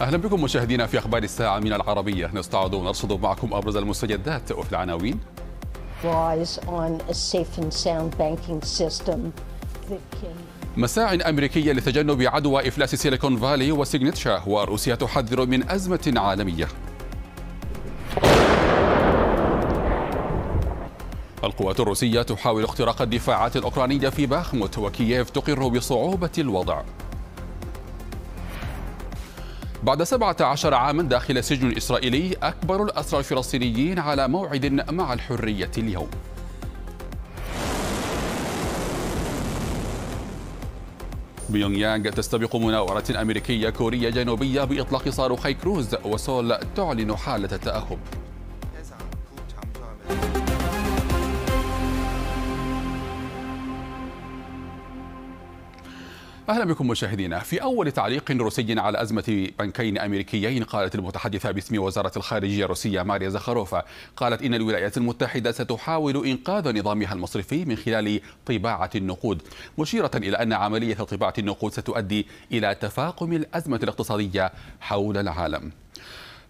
اهلا بكم مشاهدينا في اخبار الساعه من العربيه نستعرض ونرصد معكم ابرز المستجدات وفي العناوين مساع أمريكية لتجنب عدوى إفلاس سيليكون فالي وسيغنتشا وروسيا تحذر من أزمة عالمية القوات الروسية تحاول اختراق الدفاعات الأوكرانية في باخموت وكييف تقر بصعوبة الوضع بعد 17 عاما داخل سجن إسرائيلي أكبر الأسرى الفلسطينيين على موعد مع الحرية اليوم بيونغ يانغ تستبق مناوره أمريكية كورية جنوبية بإطلاق صاروخي كروز وسول تعلن حالة التأهب أهلا بكم مشاهدينا في أول تعليق روسي على أزمة بنكين أمريكيين قالت المتحدثة باسم وزارة الخارجية الروسية ماريا زخاروفا قالت إن الولايات المتحدة ستحاول إنقاذ نظامها المصرفي من خلال طباعة النقود مشيرة إلى أن عملية طباعة النقود ستؤدي إلى تفاقم الأزمة الاقتصادية حول العالم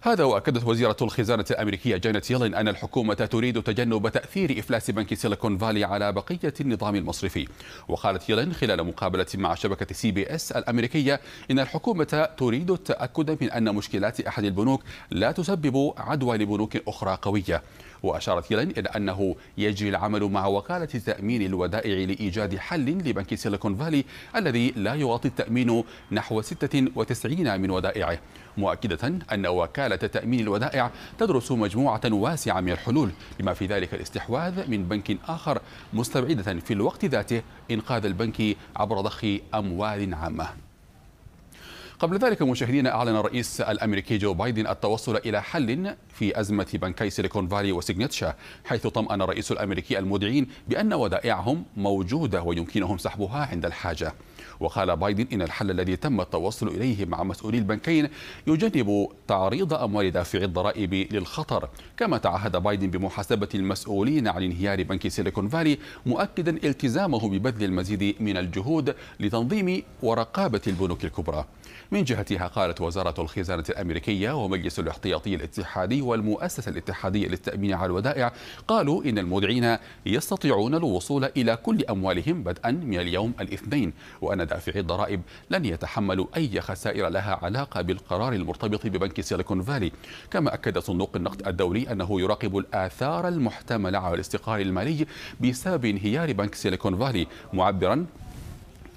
هذا وأكدت وزيرة الخزانة الأمريكية جانت يلين أن الحكومة تريد تجنب تأثير إفلاس بنك سيليكون فالي على بقية النظام المصرفي وقالت يلين خلال مقابلة مع شبكة سي بي اس الأمريكية إن الحكومة تريد التأكد من أن مشكلات أحد البنوك لا تسبب عدوى لبنوك أخرى قوية وأشارت يلين إلى أنه يجري العمل مع وكالة تأمين الودائع لإيجاد حل لبنك سيليكون فالي الذي لا يغطي التأمين نحو 96 من ودائعه مؤكدة أن وكالة تأمين الودائع تدرس مجموعة واسعة من الحلول بما في ذلك الاستحواذ من بنك آخر مستبعدة في الوقت ذاته إنقاذ البنك عبر ضخ أموال عامة قبل ذلك مشاهدينا أعلن الرئيس الأمريكي جو بايدن التوصل إلى حل في أزمة بنكي سيليكون فالي وسيجنتشا حيث طمأن الرئيس الأمريكي المودعين بأن ودائعهم موجودة ويمكنهم سحبها عند الحاجة وقال بايدن إن الحل الذي تم التوصل إليه مع مسؤولي البنكين يجنب تعريض أموال دافعي الضرائب للخطر كما تعهد بايدن بمحاسبة المسؤولين عن انهيار بنك سيليكون فالي مؤكدا التزامه ببذل المزيد من الجهود لتنظيم ورقابة البنوك الكبرى من جهتها قالت وزارة الخزانة الأمريكية ومجلس الاحتياطي الاتحادي والمؤسسة الاتحادية للتأمين على الودائع قالوا إن المودعين يستطيعون الوصول إلى كل أموالهم بدءا من اليوم الاثنين وأن دافعي الضرائب لن يتحملوا أي خسائر لها علاقة بالقرار المرتبط ببنك سيليكون فالي كما أكد صندوق النقد الدولي أنه يراقب الآثار المحتملة على الاستقرار المالي بسبب انهيار بنك سيليكون فالي معبرا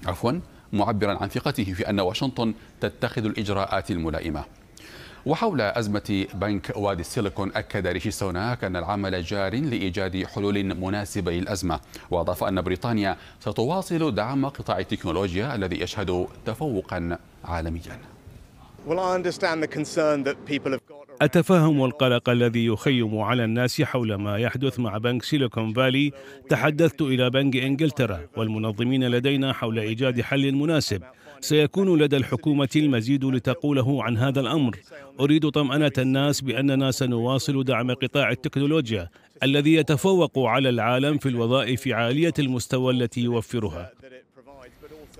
عفوا معبرا عن ثقته في أن واشنطن تتخذ الإجراءات الملائمة وحول أزمة بنك وادي السيليكون أكد ريشي سوناك أن العمل جار لإيجاد حلول مناسبة للأزمة وأضاف أن بريطانيا ستواصل دعم قطاع التكنولوجيا الذي يشهد تفوقا عالميا Well, I understand the concern that people have أتفهم القلق الذي يخيم على الناس حول ما يحدث مع بنك سيليكون فالي تحدثت إلى بنك إنجلترا والمنظمين لدينا حول إيجاد حل مناسب سيكون لدى الحكومة المزيد لتقوله عن هذا الأمر أريد طمأنة الناس بأننا سنواصل دعم قطاع التكنولوجيا الذي يتفوق على العالم في الوظائف عالية المستوى التي يوفرها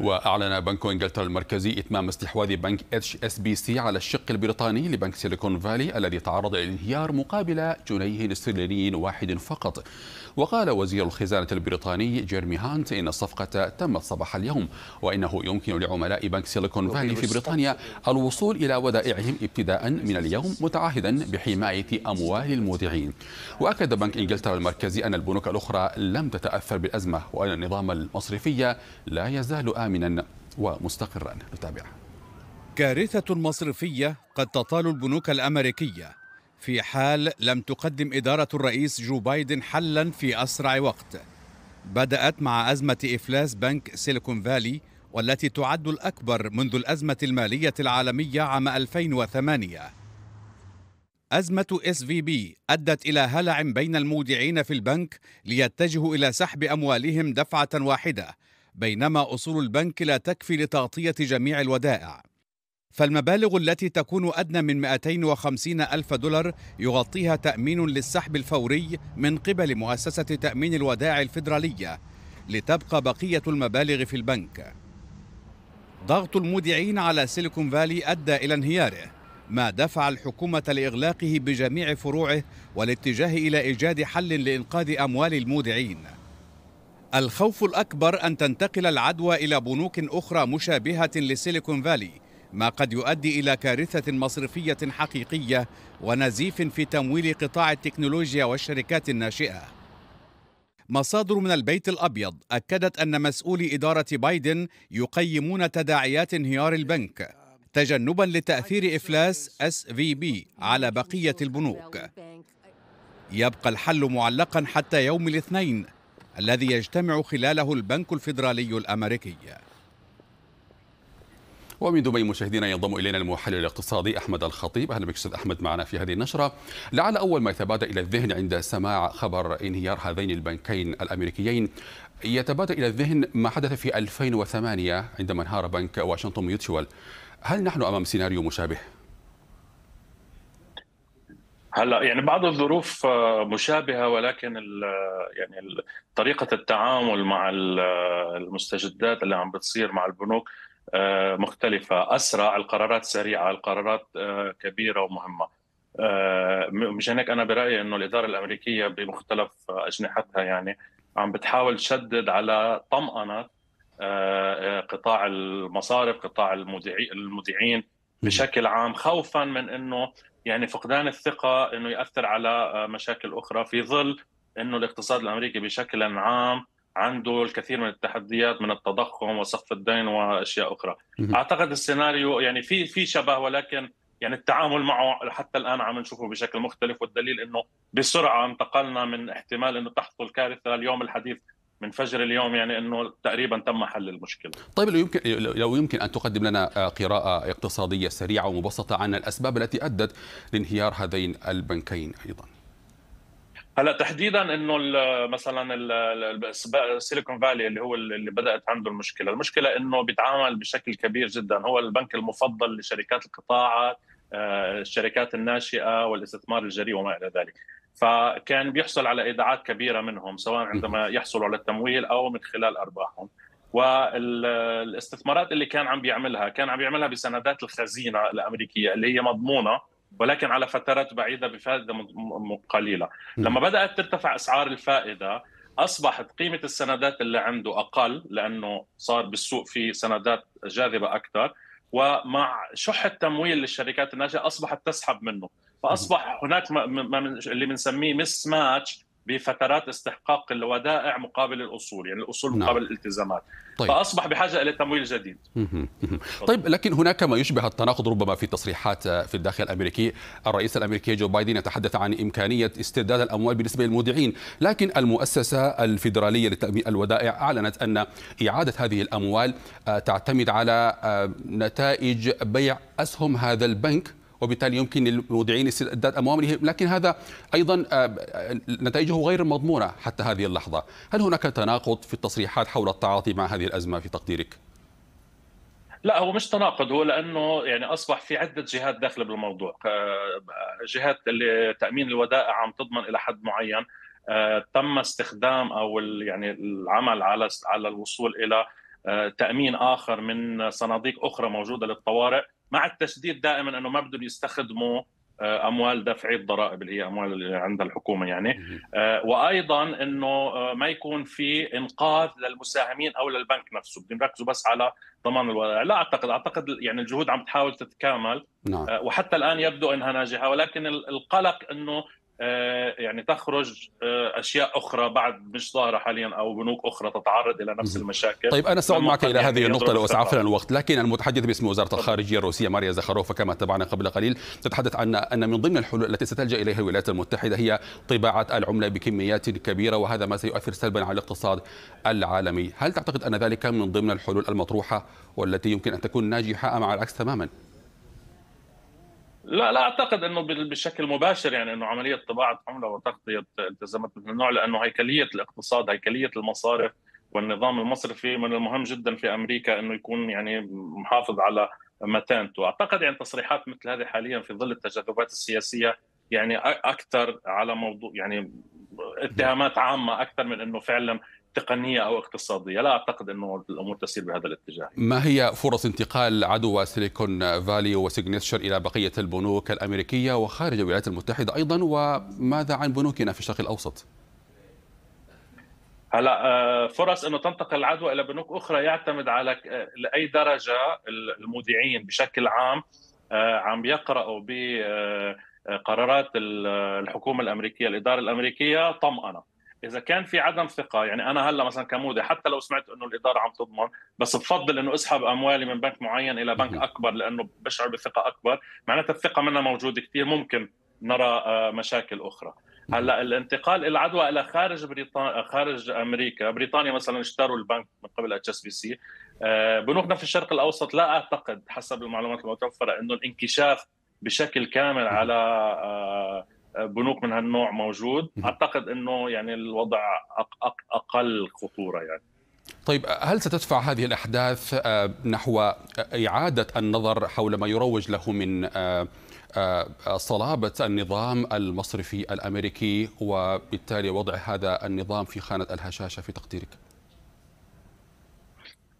وأعلن بنك إنجلترا المركزي إتمام استحواذ بنك اتش اس بي سي على الشق البريطاني لبنك سيليكون فالي الذي تعرض للانهيار مقابل جنيه استرليني واحد فقط وقال وزير الخزانة البريطاني جيرمي هانت إن الصفقة تمت صباح اليوم وإنه يمكن لعملاء بنك سيليكون فالي في بريطانيا الوصول إلى ودائعهم ابتداء من اليوم متعهدا بحماية أموال المودعين وأكد بنك إنجلترا المركزي أن البنوك الأخرى لم تتأثر بالأزمة وأن النظام المصرفي لا يزال آمنا ومستقرا نتابع كارثة مصرفية قد تطال البنوك الأمريكية في حال لم تقدم إدارة الرئيس جو بايدن حلا في أسرع وقت بدأت مع أزمة إفلاس بنك سيليكون فالي والتي تعد الأكبر منذ الأزمة المالية العالمية عام 2008 أزمة اس في بي أدت إلى هلع بين المودعين في البنك ليتجهوا إلى سحب أموالهم دفعة واحدة بينما أصول البنك لا تكفي لتغطية جميع الودائع فالمبالغ التي تكون أدنى من 250 ألف دولار يغطيها تأمين للسحب الفوري من قبل مؤسسة تأمين الودائع الفيدرالية لتبقى بقية المبالغ في البنك ضغط المودعين على سيليكون فالي أدى إلى انهياره ما دفع الحكومة لإغلاقه بجميع فروعه والاتجاه إلى إيجاد حل لإنقاذ أموال المودعين الخوف الأكبر أن تنتقل العدوى إلى بنوك أخرى مشابهة لسيليكون فالي ما قد يؤدي إلى كارثة مصرفية حقيقية ونزيف في تمويل قطاع التكنولوجيا والشركات الناشئة مصادر من البيت الأبيض أكدت أن مسؤولي إدارة بايدن يقيمون تداعيات انهيار البنك تجنبا لتأثير إفلاس اس في بي على بقية البنوك يبقى الحل معلقا حتى يوم الاثنين الذي يجتمع خلاله البنك الفيدرالي الأمريكي ومن دبي مشاهدينا ينضم الينا المحلل الاقتصادي احمد الخطيب اهلا بك استاذ احمد معنا في هذه النشره لعل اول ما يتبادى الى الذهن عند سماع خبر انهيار هذين البنكين الامريكيين يتبادى الى الذهن ما حدث في 2008 عندما انهار بنك واشنطن ميوتشوال هل نحن امام سيناريو مشابه؟ هلا يعني بعض الظروف آه، مشابهه ولكن آه، يعني طريقه التعامل مع آه، المستجدات اللي عم بتصير مع البنوك آه، مختلفة أسرع القرارات سريعة القرارات آه، كبيرة ومهمة آه، مشان هيك أنا برأيي أنه الإدارة الأمريكية بمختلف أجنحتها يعني عم بتحاول تشدد على طمأنة قطاع المصارف قطاع المذيعين بشكل عام خوفا من أنه يعني فقدان الثقة أنه يأثر على مشاكل أخرى في ظل أنه الاقتصاد الأمريكي بشكل عام عنده الكثير من التحديات من التضخم وسقف الدين واشياء اخرى اعتقد السيناريو يعني في في شبه ولكن يعني التعامل معه حتى الان عم نشوفه بشكل مختلف والدليل انه بسرعه انتقلنا من احتمال انه تحصل كارثه اليوم الحديث من فجر اليوم يعني انه تقريبا تم حل المشكله. طيب لو يمكن لو يمكن ان تقدم لنا قراءه اقتصاديه سريعه ومبسطه عن الاسباب التي ادت لانهيار هذين البنكين ايضا. هلا تحديدا انه مثلا السيليكون فالي اللي هو اللي بدات عنده المشكله، المشكله انه بيتعامل بشكل كبير جدا هو البنك المفضل لشركات القطاعات آه، الشركات الناشئه والاستثمار الجريء وما الى ذلك. فكان بيحصل على ايداعات كبيره منهم سواء عندما يحصلوا على التمويل او من خلال ارباحهم. والاستثمارات اللي كان عم بيعملها كان عم بيعملها بسندات الخزينه الامريكيه اللي هي مضمونه ولكن على فترات بعيده بفائده قليله نعم. لما بدات ترتفع اسعار الفائده اصبحت قيمه السندات اللي عنده اقل لانه صار بالسوق في سندات جاذبه اكثر ومع شح التمويل للشركات الناجحه اصبحت تسحب منه فاصبح هناك ما, ما اللي بنسميه مس ماتش بفترات استحقاق الودائع مقابل الاصول، يعني الاصول نعم. مقابل الالتزامات. طيب. فاصبح بحاجه الى تمويل جديد. طيب لكن هناك ما يشبه التناقض ربما في تصريحات في الداخل الامريكي، الرئيس الامريكي جو بايدن يتحدث عن امكانيه استرداد الاموال بالنسبه للمودعين، لكن المؤسسه الفيدراليه لتامين الودائع اعلنت ان اعاده هذه الاموال آه، تعتمد على آه، نتائج بيع اسهم هذا البنك وبالتالي يمكن للمودعين استرداد اموالهم لكن هذا ايضا آه، نتائجه غير مضمونه حتى هذه اللحظه هل هناك تناقض في التصريحات حول التعاطي مع هذه الازمه في تقديرك لا هو مش تناقض هو لانه يعني اصبح في عده جهات داخله بالموضوع آه، جهات تامين الودائع عم تضمن الى حد معين آه، تم استخدام او يعني العمل على على الوصول الى تامين اخر من صناديق اخرى موجوده للطوارئ مع التشديد دائما انه ما بدهم يستخدموا آه، اموال دفع الضرائب اللي هي اموال اللي عند الحكومه يعني آه، وايضا انه آه، ما يكون في انقاذ للمساهمين او للبنك نفسه بدهم يركزوا بس على ضمان الودائع لا اعتقد اعتقد يعني الجهود عم تحاول تتكامل نعم. وحتى الان يبدو انها ناجحه ولكن القلق انه آه، يعني تخرج آه، اشياء اخرى بعد مش ظاهره حاليا او بنوك اخرى تتعرض الى نفس المشاكل طيب انا ساعود معك الى هذه يعني النقطه لو اسعفنا الوقت لكن المتحدث باسم وزاره الخارجيه الروسيه ماريا زخاروفا كما تابعنا قبل قليل تتحدث عن ان من ضمن الحلول التي ستلجا اليها الولايات المتحده هي طباعه العمله بكميات كبيره وهذا ما سيؤثر سلبا على الاقتصاد العالمي هل تعتقد ان ذلك من ضمن الحلول المطروحه والتي يمكن ان تكون ناجحه ام على العكس تماما لا لا اعتقد انه بشكل مباشر يعني انه عمليه طباعه عمله وتغطيه التزامات من النوع لانه هيكليه الاقتصاد هيكليه المصارف والنظام المصرفي من المهم جدا في امريكا انه يكون يعني محافظ على متانته، اعتقد يعني تصريحات مثل هذه حاليا في ظل التجاذبات السياسيه يعني اكثر على موضوع يعني اتهامات عامه اكثر من انه فعلا تقنيه او اقتصاديه، لا اعتقد انه الامور تسير بهذا الاتجاه. ما هي فرص انتقال عدوى سيليكون فالي وسيجنتشر الى بقيه البنوك الامريكيه وخارج الولايات المتحده ايضا وماذا عن بنوكنا في الشرق الاوسط؟ هلا آه، فرص انه تنتقل العدوى الى بنوك اخرى يعتمد على لاي درجه المودعين بشكل عام آه، عم يقرأوا بقرارات آه، الحكومه الامريكيه الاداره الامريكيه طمأنه اذا كان في عدم ثقه يعني انا هلا مثلا كمودي حتى لو سمعت انه الاداره عم تضمن بس بفضل انه اسحب اموالي من بنك معين الى بنك اكبر لانه بشعر بثقه اكبر معناتها الثقه منها موجوده كثير ممكن نرى آه، مشاكل اخرى هلا الانتقال العدوى الى خارج بريطانيا خارج امريكا بريطانيا مثلا اشتروا البنك من قبل اتش اس آه، بي سي بنوكنا في الشرق الاوسط لا اعتقد حسب المعلومات المتوفره انه الانكشاف بشكل كامل على آه، بنوك من هالنوع موجود اعتقد انه يعني الوضع اقل خطوره يعني طيب هل ستدفع هذه الاحداث آه، نحو اعاده النظر حول ما يروج له من آه، آه، صلابه النظام المصرفي الامريكي وبالتالي وضع هذا النظام في خانه الهشاشه في تقديرك؟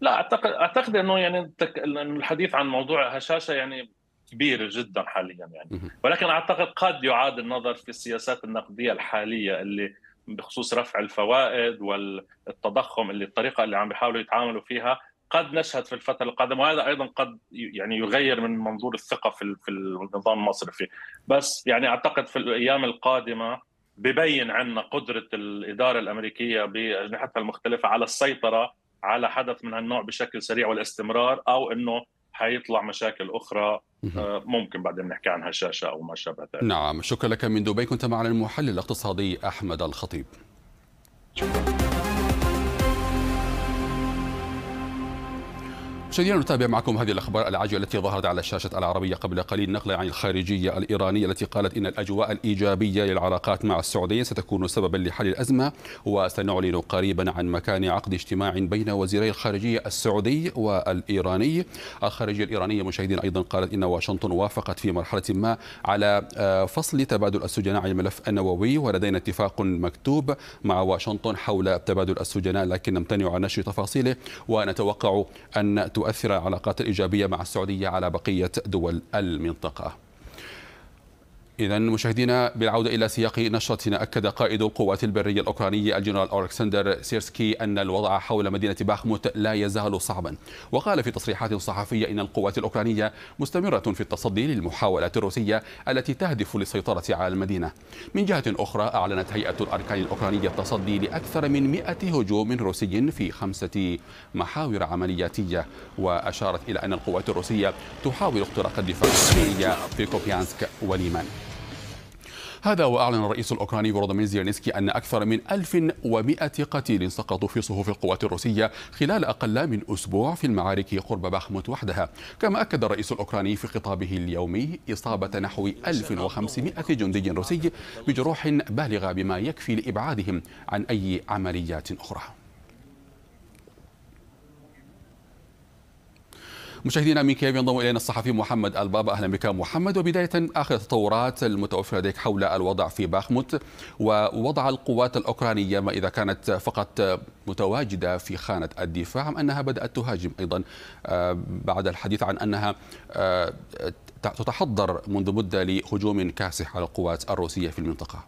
لا اعتقد اعتقد انه يعني الحديث عن موضوع هشاشه يعني كبيرة جدا حاليا يعني ولكن أعتقد قد يعاد النظر في السياسات النقدية الحالية اللي بخصوص رفع الفوائد والتضخم اللي الطريقة اللي عم بيحاولوا يتعاملوا فيها قد نشهد في الفترة القادمة وهذا أيضا قد يعني يغير من منظور الثقة في في النظام المصرفي بس يعني أعتقد في الأيام القادمة ببين عنا قدرة الإدارة الأمريكية بأجنحتها المختلفة على السيطرة على حدث من هالنوع بشكل سريع والاستمرار أو أنه حيطلع مشاكل اخرى آه، ممكن بعدين نحكي عنها شاشه او ما شابه ذلك نعم شكرا لك من دبي كنت معنا المحلل الاقتصادي احمد الخطيب شكرا. مشاهدينا نتابع معكم هذه الاخبار العاجله التي ظهرت على الشاشه العربيه قبل قليل نقلا عن الخارجيه الايرانيه التي قالت ان الاجواء الايجابيه للعلاقات مع السعوديه ستكون سببا لحل الازمه وسنعلن قريبا عن مكان عقد اجتماع بين وزيري الخارجيه السعودي والايراني الخارجيه الايرانيه مشاهدينا ايضا قالت ان واشنطن وافقت في مرحله ما على آه، فصل تبادل السجناء عن الملف النووي ولدينا اتفاق مكتوب مع واشنطن حول تبادل السجناء لكن نمتنع عن نشر تفاصيله ونتوقع ان تؤثر تؤثر العلاقات الإيجابية مع السعودية على بقية دول المنطقة إذا مشاهدينا بالعودة إلى سياق نشرتنا أكد قائد القوات البرية الأوكرانية الجنرال ألكسندر سيرسكي أن الوضع حول مدينة باخموت لا يزال صعبا وقال في تصريحات صحفية إن القوات الأوكرانية مستمرة في التصدي للمحاولات الروسية التي تهدف للسيطرة على المدينة من جهة أخرى أعلنت هيئة الأركان الأوكرانية التصدي لأكثر من 100 هجوم روسي في خمسة محاور عملياتية وأشارت إلى أن القوات الروسية تحاول اختراق الدفاع في كوبيانسك وليمان هذا وأعلن الرئيس الأوكراني فولوديمير زيلينسكي أن أكثر من 1100 قتيل سقطوا في صفوف القوات الروسية خلال أقل من أسبوع في المعارك قرب باخموت وحدها كما أكد الرئيس الأوكراني في خطابه اليومي إصابة نحو 1500 جندي روسي بجروح بالغة بما يكفي لإبعادهم عن أي عمليات أخرى مشاهدينا من كييف ينضم الينا الصحفي محمد البابا اهلا بك محمد وبدايه اخر التطورات المتوفره لديك حول الوضع في باخموت ووضع القوات الاوكرانيه ما اذا كانت فقط متواجده في خانه الدفاع ام انها بدات تهاجم ايضا آه، بعد الحديث عن انها آه، تتحضر منذ مده لهجوم كاسح على القوات الروسيه في المنطقه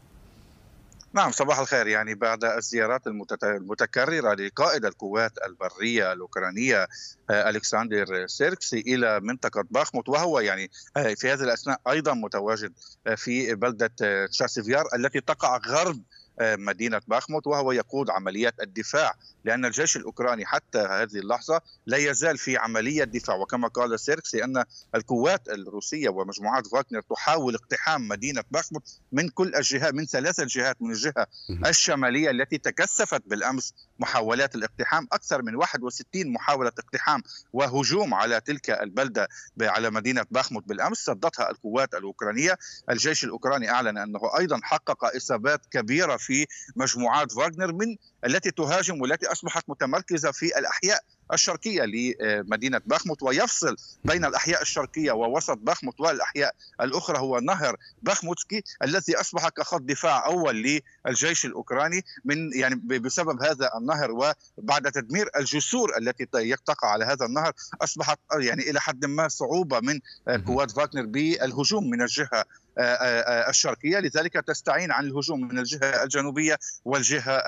نعم صباح الخير يعني بعد الزيارات المتكررة لقائد القوات البرية الأوكرانية آه، ألكسندر سيركسي إلى منطقة باخموت وهو يعني آه، في هذه الأثناء أيضا متواجد آه، في بلدة تشاسيفيار التي تقع غرب آه، مدينه باخموت وهو يقود عمليات الدفاع لان الجيش الاوكراني حتى هذه اللحظه لا يزال في عمليه دفاع وكما قال سيركسي ان القوات الروسيه ومجموعات فاغنر تحاول اقتحام مدينه باخموت من كل الجهات من ثلاث جهات من الجهه الشماليه التي تكثفت بالامس محاولات الاقتحام أكثر من 61 محاولة اقتحام وهجوم على تلك البلدة على مدينة باخموت بالأمس صدتها القوات الأوكرانية الجيش الأوكراني أعلن أنه أيضا حقق إصابات كبيرة في مجموعات فاغنر من التي تهاجم والتي أصبحت متمركزة في الأحياء الشرقية لمدينة بخمت ويفصل بين الأحياء الشرقية ووسط بخمت والأحياء الأخرى هو نهر بخمتسكي الذي أصبح كخط دفاع أول للجيش الأوكراني من يعني بسبب هذا النهر وبعد تدمير الجسور التي تقع على هذا النهر أصبحت يعني إلى حد ما صعوبة من قوات فاغنر بالهجوم من الجهة آه، آه، آه، الشرقيه لذلك تستعين عن الهجوم من الجهه الجنوبيه والجهه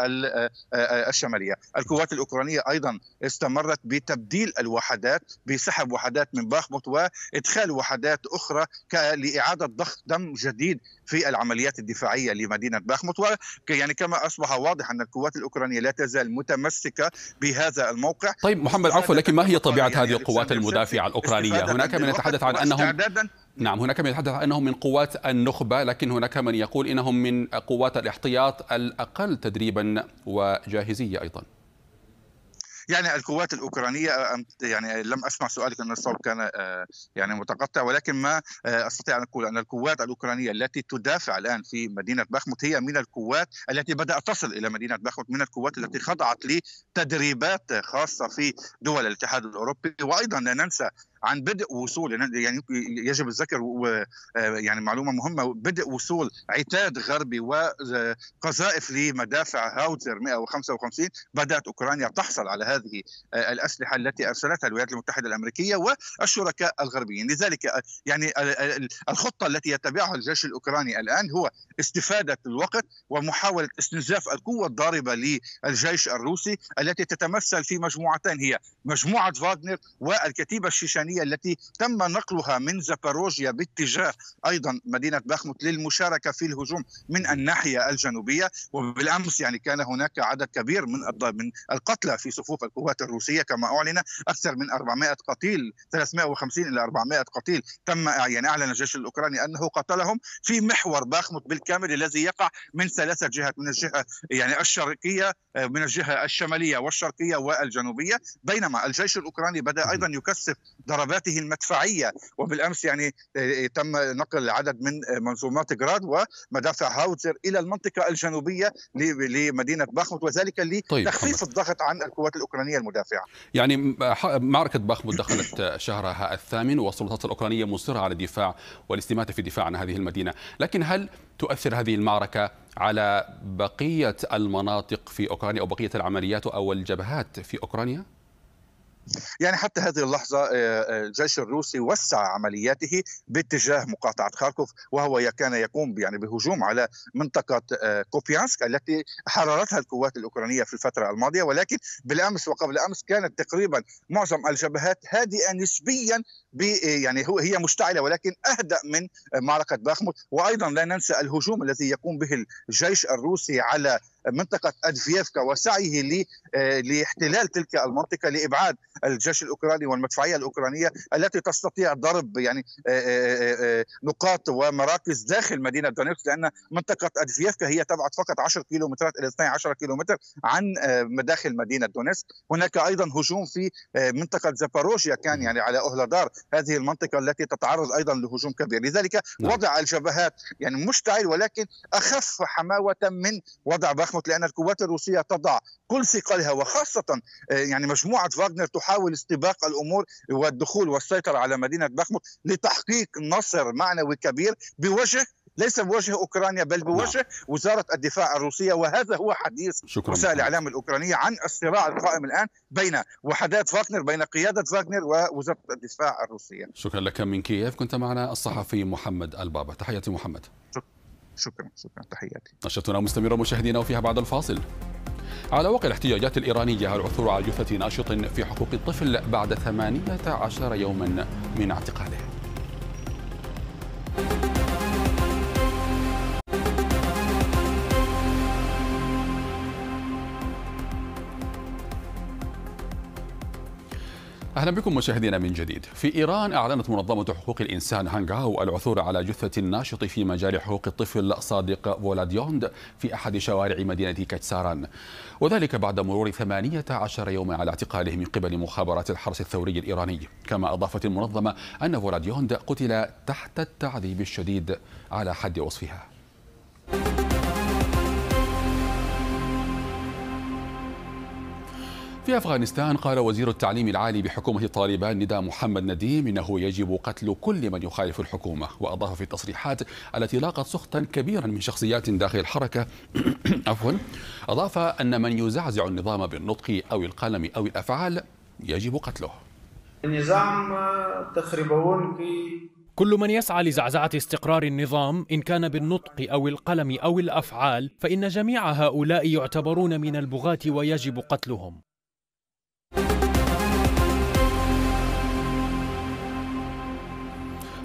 الشماليه القوات الاوكرانيه ايضا استمرت بتبديل الوحدات بسحب وحدات من باخموت وادخال وحدات اخرى لاعاده ضخ دم جديد في العمليات الدفاعيه لمدينه باخموت يعني كما اصبح واضح ان القوات الاوكرانيه لا تزال متمسكه بهذا الموقع طيب محمد عفوا لكن ما هي طبيعه هذه القوات المدافعه الاوكرانيه هناك من يتحدث عن انهم نعم هناك من يتحدث انهم من قوات النخبه لكن هناك من يقول انهم من قوات الاحتياط الاقل تدريبا وجاهزيه ايضا يعني القوات الاوكرانيه يعني لم اسمع سؤالك ان الصوت كان آه، يعني متقطع ولكن ما آه، استطيع ان اقول ان القوات الاوكرانيه التي تدافع الان في مدينه بخمت هي من القوات التي بدات تصل الى مدينه بخمت من القوات التي خضعت لتدريبات خاصه في دول الاتحاد الاوروبي وايضا لا ننسى عن بدء وصول يعني, يعني يجب الذكر آه، يعني معلومه مهمه بدء وصول عتاد غربي وقذائف لمدافع هاوتزر 155 بدات اوكرانيا تحصل على هذه آه، الاسلحه التي ارسلتها الولايات المتحده الامريكيه والشركاء الغربيين لذلك آه، يعني الخطه التي يتبعها الجيش الاوكراني الان هو استفاده الوقت ومحاوله استنزاف القوه الضاربه للجيش الروسي التي تتمثل في مجموعتين هي مجموعه فاغنر والكتيبه الشيشانيه الأوكرانية التي تم نقلها من زاباروجيا باتجاه أيضا مدينة باخموت للمشاركة في الهجوم من الناحية الجنوبية وبالأمس يعني كان هناك عدد كبير من من القتلى في صفوف القوات الروسية كما أعلن أكثر من 400 قتيل 350 إلى 400 قتيل تم يعني أعلن الجيش الأوكراني أنه قتلهم في محور باخموت بالكامل الذي يقع من ثلاثة جهات من الجهة يعني الشرقية من الجهة الشمالية والشرقية والجنوبية بينما الجيش الأوكراني بدأ أيضا يكثف ضرباته المدفعيه وبالامس يعني آه، آه، تم نقل عدد من آه، منظومات جراد ومدافع هاوتزر الى المنطقه الجنوبيه لمدينه باخموت وذلك طيب، لتخفيف الضغط عن القوات الاوكرانيه المدافعه. يعني معركه باخموت دخلت شهرها الثامن والسلطات الاوكرانيه مصره على الدفاع والاستماتة في الدفاع عن هذه المدينه، لكن هل تؤثر هذه المعركه على بقيه المناطق في اوكرانيا او بقيه العمليات او الجبهات في اوكرانيا؟ يعني حتى هذه اللحظة آه، آه، الجيش الروسي وسع عملياته باتجاه مقاطعة خاركوف وهو كان يقوم يعني بهجوم على منطقة آه، كوبيانسك التي حررتها القوات الأوكرانية في الفترة الماضية ولكن بالأمس وقبل أمس كانت تقريبا معظم الجبهات هادئة نسبيا يعني هو هي مشتعلة ولكن أهدأ من معركة باخموت وأيضا لا ننسى الهجوم الذي يقوم به الجيش الروسي على منطقة أدفيفكا وسعيه آه، لاحتلال تلك المنطقة لإبعاد الجيش الأوكراني والمدفعية الأوكرانية التي تستطيع ضرب يعني آه، آه، نقاط ومراكز داخل مدينة دونيتسك لأن منطقة أدفيفكا هي تبعد فقط 10 كيلومترات إلى 12 كيلومتر عن مداخل مدينة دونيتسك هناك أيضا هجوم في منطقة زاباروجيا كان يعني على أهلدار هذه المنطقة التي تتعرض أيضا لهجوم كبير لذلك نعم. وضع الجبهات يعني مشتعل ولكن أخف حماوة من وضع بخ تحمط لان القوات الروسيه تضع كل ثقلها وخاصه آه، يعني مجموعه فاغنر تحاول استباق الامور والدخول والسيطره على مدينه بخمت لتحقيق نصر معنوي كبير بوجه ليس بوجه اوكرانيا بل نعم. بوجه نعم. وزاره الدفاع الروسيه وهذا هو حديث شكرا وسائل الاعلام الاوكرانيه عن الصراع القائم الان بين وحدات فاغنر بين قياده فاغنر ووزاره الدفاع الروسيه شكرا لك من كييف كنت معنا الصحفي محمد البابا تحياتي محمد شكرا. شكرا شكرا تحياتي نشرتنا مستمرة مشاهدينا وفيها بعد الفاصل على وقع الاحتياجات الإيرانية العثور على جثة ناشط في حقوق الطفل بعد 18 يوما من اعتقاله أهلا بكم مشاهدينا من جديد في إيران أعلنت منظمة حقوق الإنسان هانغاو العثور على جثة الناشط في مجال حقوق الطفل صادق فولاديوند في أحد شوارع مدينة كاتساران وذلك بعد مرور 18 يوما على اعتقاله من قبل مخابرات الحرس الثوري الإيراني كما أضافت المنظمة أن فولاديوند قتل تحت التعذيب الشديد على حد وصفها في أفغانستان قال وزير التعليم العالي بحكومة طالبان ندى محمد نديم إنه يجب قتل كل من يخالف الحكومة وأضاف في التصريحات التي لاقت سخطا كبيرا من شخصيات داخل الحركة عفوا أضاف أن من يزعزع النظام بالنطق أو القلم أو الأفعال يجب قتله النظام آه، تخربون في كل من يسعى لزعزعة استقرار النظام إن كان بالنطق أو القلم أو الأفعال فإن جميع هؤلاء يعتبرون من البغاة ويجب قتلهم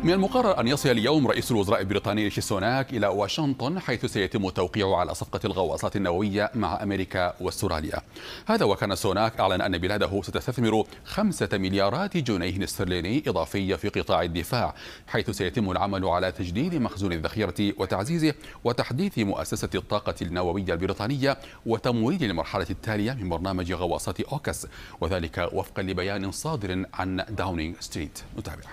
من المقرر أن يصل اليوم رئيس الوزراء البريطاني ريشي سوناك إلى واشنطن حيث سيتم التوقيع على صفقة الغواصات النووية مع أمريكا واستراليا هذا وكان سوناك أعلن أن بلاده ستستثمر خمسة مليارات جنيه استرليني إضافية في قطاع الدفاع حيث سيتم العمل على تجديد مخزون الذخيرة وتعزيزه وتحديث مؤسسة الطاقة النووية البريطانية وتمويل المرحلة التالية من برنامج غواصات أوكس وذلك وفقا لبيان صادر عن داونينغ ستريت نتابع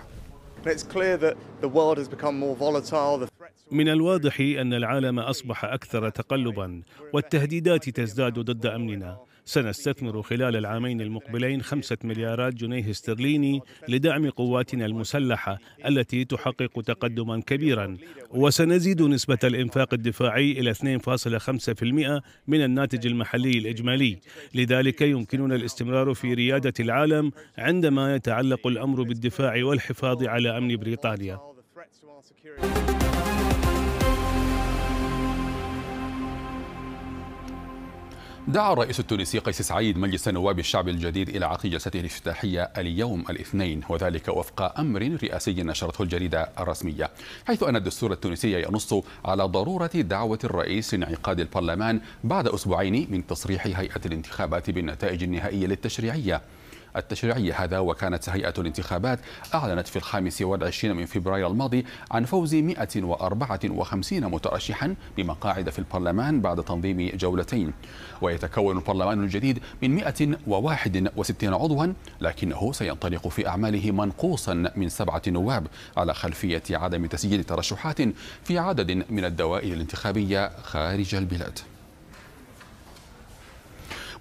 من الواضح أن العالم أصبح أكثر تقلبا والتهديدات تزداد ضد أمننا سنستثمر خلال العامين المقبلين خمسة مليارات جنيه استرليني لدعم قواتنا المسلحة التي تحقق تقدما كبيرا وسنزيد نسبة الإنفاق الدفاعي إلى 2.5% من الناتج المحلي الإجمالي لذلك يمكننا الاستمرار في ريادة العالم عندما يتعلق الأمر بالدفاع والحفاظ على أمن بريطانيا دعا الرئيس التونسي قيس سعيد مجلس نواب الشعب الجديد إلى عقد جلسته الافتتاحية اليوم الاثنين وذلك وفق أمر رئاسي نشرته الجريدة الرسمية حيث أن الدستور التونسي ينص على ضرورة دعوة الرئيس لانعقاد البرلمان بعد أسبوعين من تصريح هيئة الانتخابات بالنتائج النهائية للتشريعية التشريعية هذا وكانت هيئة الانتخابات أعلنت في الخامس والعشرين من فبراير الماضي عن فوز 154 مترشحا بمقاعد في البرلمان بعد تنظيم جولتين ويتكون البرلمان الجديد من 161 عضوا لكنه سينطلق في أعماله منقوصا من سبعة نواب على خلفية عدم تسجيل ترشحات في عدد من الدوائر الانتخابية خارج البلاد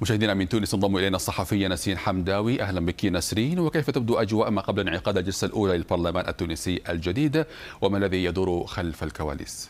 مشاهدينا من تونس انضم الينا الصحفيه نسرين حمداوي اهلا بك نسرين وكيف تبدو اجواء ما قبل انعقاد الجلسه الاولى للبرلمان التونسي الجديد وما الذي يدور خلف الكواليس؟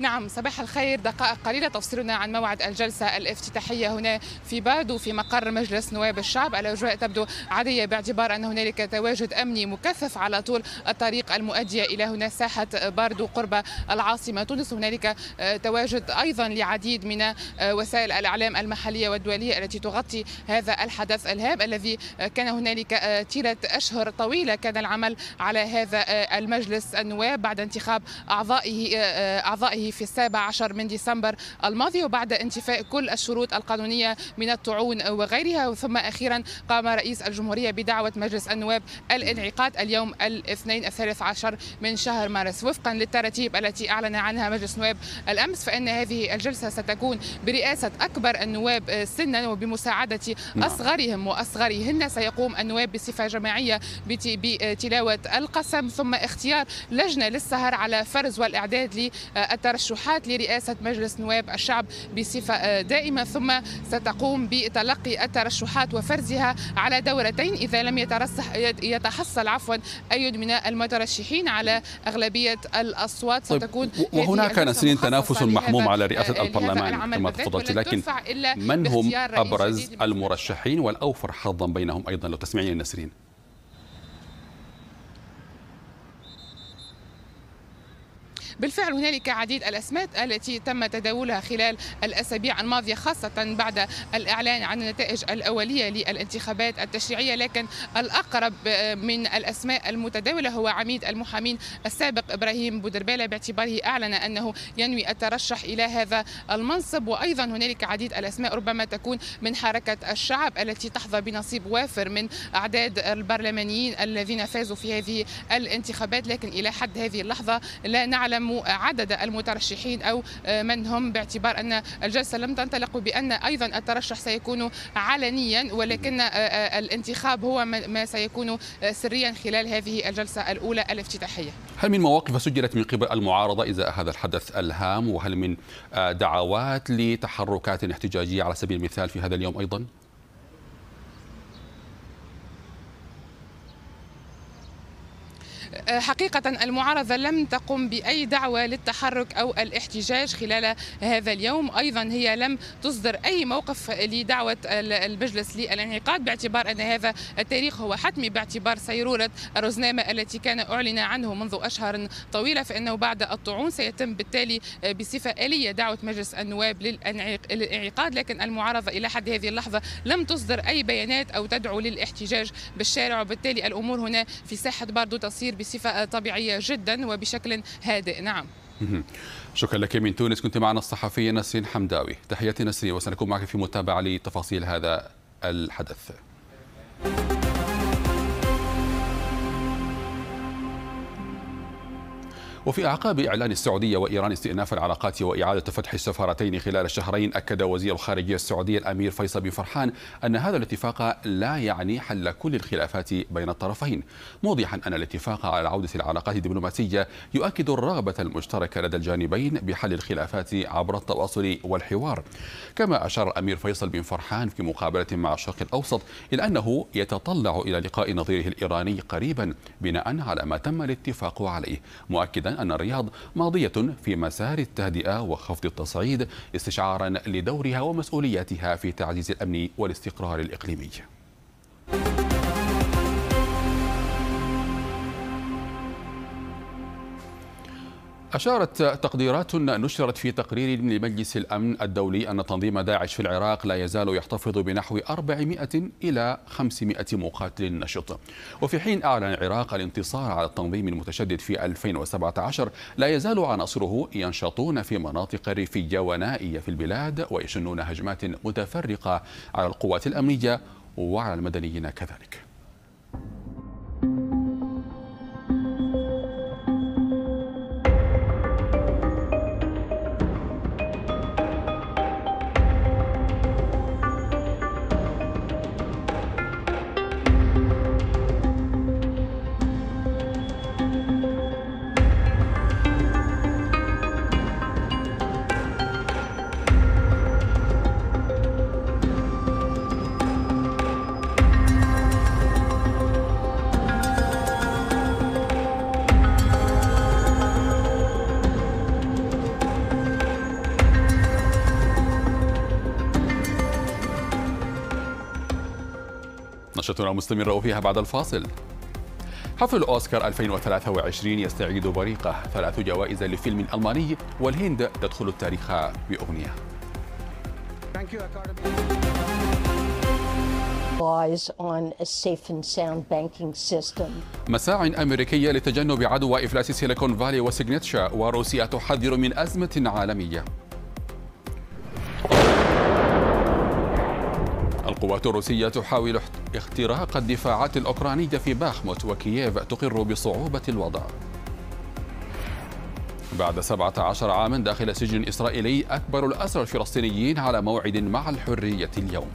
نعم صباح الخير دقائق قليلة تفصلنا عن موعد الجلسة الافتتاحية هنا في باردو في مقر مجلس نواب الشعب الأجواء تبدو عادية باعتبار أن هنالك تواجد أمني مكثف على طول الطريق المؤدية إلى هنا ساحة باردو قرب العاصمة تونس هنالك آه، تواجد أيضا لعديد من آه، وسائل الإعلام المحلية والدولية التي تغطي هذا الحدث الهام الذي آه، كان هنالك طيلة أشهر طويلة كان العمل على هذا المجلس النواب بعد انتخاب أعضائه أعضائه في السابع عشر من ديسمبر الماضي وبعد انتفاء كل الشروط القانونية من الطعون وغيرها ثم أخيرا قام رئيس الجمهورية بدعوة مجلس النواب الانعقاد اليوم الاثنين الثالث عشر من شهر مارس وفقا للتراتيب التي أعلن عنها مجلس النواب الأمس فإن هذه الجلسة ستكون برئاسة أكبر النواب سنا وبمساعدة نعم. أصغرهم وأصغرهن سيقوم النواب بصفة جماعية بتلاوة القسم ثم اختيار لجنة للسهر على فرز والإعداد للترشح ترشحات لرئاسة مجلس نواب الشعب بصفة آه، دائمة ثم ستقوم بتلقي الترشحات وفرزها على دورتين إذا لم يترسح يتحصل عفوا أي من المترشحين على أغلبية الأصوات طيب، ستكون طيب وهناك سنين تنافس محموم على رئاسة آه، البرلمان كما تفضلت لكن من هم أبرز المرشحين والأوفر حظا بينهم أيضا لو تسمعين نسرين بالفعل هنالك عديد الأسماء التي تم تداولها خلال الأسابيع الماضية خاصة بعد الإعلان عن النتائج الأولية للانتخابات التشريعية لكن الأقرب آه، من الأسماء المتداولة هو عميد المحامين السابق إبراهيم بودربالة باعتباره أعلن أنه ينوي الترشح إلى هذا المنصب وأيضا هنالك عديد الأسماء ربما تكون من حركة الشعب التي تحظى بنصيب وافر من أعداد البرلمانيين الذين فازوا في هذه الانتخابات لكن إلى حد هذه اللحظة لا نعلم عدد المترشحين أو آه، من هم باعتبار أن الجلسة لم تنطلق بأن أيضا الترشح سيكون علنيا ولكن آه، آه، الانتخاب هو ما سيكون سريا خلال هذه الجلسة الأولى الافتتاحية هل من مواقف سجلت من قبل المعارضة إزاء هذا الحدث الهام وهل من دعوات لتحركات احتجاجية على سبيل المثال في هذا اليوم أيضا؟ حقيقة المعارضة لم تقم بأي دعوة للتحرك أو الاحتجاج خلال هذا اليوم أيضا هي لم تصدر أي موقف لدعوة المجلس للانعقاد باعتبار أن هذا التاريخ هو حتمي باعتبار سيرورة الرزنامة التي كان أعلن عنه منذ أشهر طويلة فإنه بعد الطعون سيتم بالتالي بصفة آلية دعوة مجلس النواب للانعقاد لكن المعارضة إلى حد هذه اللحظة لم تصدر أي بيانات أو تدعو للاحتجاج بالشارع وبالتالي الأمور هنا في ساحة باردو تصير بصفة شفاء طبيعية جدا وبشكل هادئ نعم شكرا لك من تونس كنت معنا الصحفية نسرين حمداوي تحياتي نسرين وسنكون معك في متابعة لتفاصيل هذا الحدث وفي أعقاب إعلان السعودية وإيران استئناف العلاقات وإعادة فتح السفارتين خلال الشهرين أكد وزير الخارجية السعودية الأمير فيصل بن فرحان أن هذا الاتفاق لا يعني حل كل الخلافات بين الطرفين موضحا أن الاتفاق على عودة العلاقات الدبلوماسية يؤكد الرغبة المشتركة لدى الجانبين بحل الخلافات عبر التواصل والحوار كما أشار الأمير فيصل بن فرحان في مقابلة مع الشرق الأوسط إلى أنه يتطلع إلى لقاء نظيره الإيراني قريبا بناء على ما تم الاتفاق عليه مؤكدا أن الرياض ماضية في مسار التهدئة وخفض التصعيد استشعارا لدورها ومسؤولياتها في تعزيز الأمن والاستقرار الإقليمي. أشارت تقديرات نشرت في تقرير لمجلس الأمن الدولي أن تنظيم داعش في العراق لا يزال يحتفظ بنحو 400 إلى 500 مقاتل نشط وفي حين أعلن العراق الانتصار على التنظيم المتشدد في 2017 لا يزال عناصره ينشطون في مناطق ريفية ونائية في البلاد ويشنون هجمات متفرقة على القوات الأمنية وعلى المدنيين كذلك نشرتنا مستمرة فيها بعد الفاصل حفل أوسكار 2023 يستعيد بريقه ثلاث جوائز لفيلم ألماني والهند تدخل التاريخ بأغنية مساع أمريكية لتجنب عدوى إفلاس سيليكون فالي وسيغنيتشا وروسيا تحذر من أزمة عالمية القوات الروسية تحاول اختراق الدفاعات الأوكرانية في باخموت وكييف تقر بصعوبة الوضع بعد 17 عاما داخل سجن إسرائيلي أكبر الأسرى الفلسطينيين على موعد مع الحرية اليوم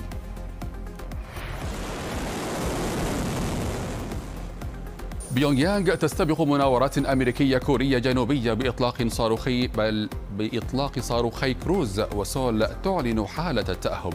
بيونغ يانغ تستبق مناورات أمريكية كورية جنوبية بإطلاق صاروخي بل بإطلاق صاروخي كروز وسول تعلن حالة التأهب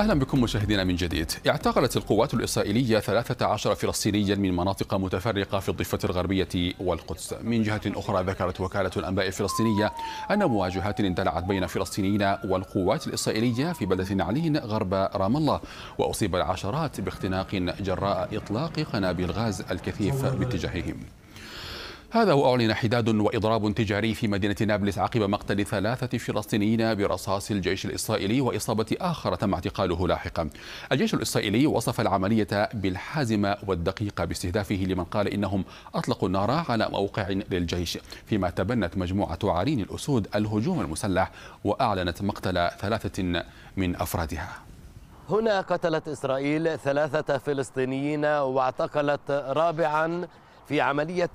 أهلا بكم مشاهدينا من جديد اعتقلت القوات الإسرائيلية 13 فلسطينيا من مناطق متفرقة في الضفة الغربية والقدس من جهة أخرى ذكرت وكالة الأنباء الفلسطينية أن مواجهات اندلعت بين فلسطينيين والقوات الإسرائيلية في بلدة علين غرب رام الله وأصيب العشرات باختناق جراء إطلاق قنابل غاز الكثيف باتجاههم هذا وأعلن حداد وإضراب تجاري في مدينة نابلس عقب مقتل ثلاثة فلسطينيين برصاص الجيش الإسرائيلي وإصابة آخر تم اعتقاله لاحقا الجيش الإسرائيلي وصف العملية بالحازمة والدقيقة باستهدافه لمن قال إنهم أطلقوا النار على موقع للجيش فيما تبنت مجموعة عرين الأسود الهجوم المسلح وأعلنت مقتل ثلاثة من أفرادها هنا قتلت إسرائيل ثلاثة فلسطينيين واعتقلت رابعا في عملية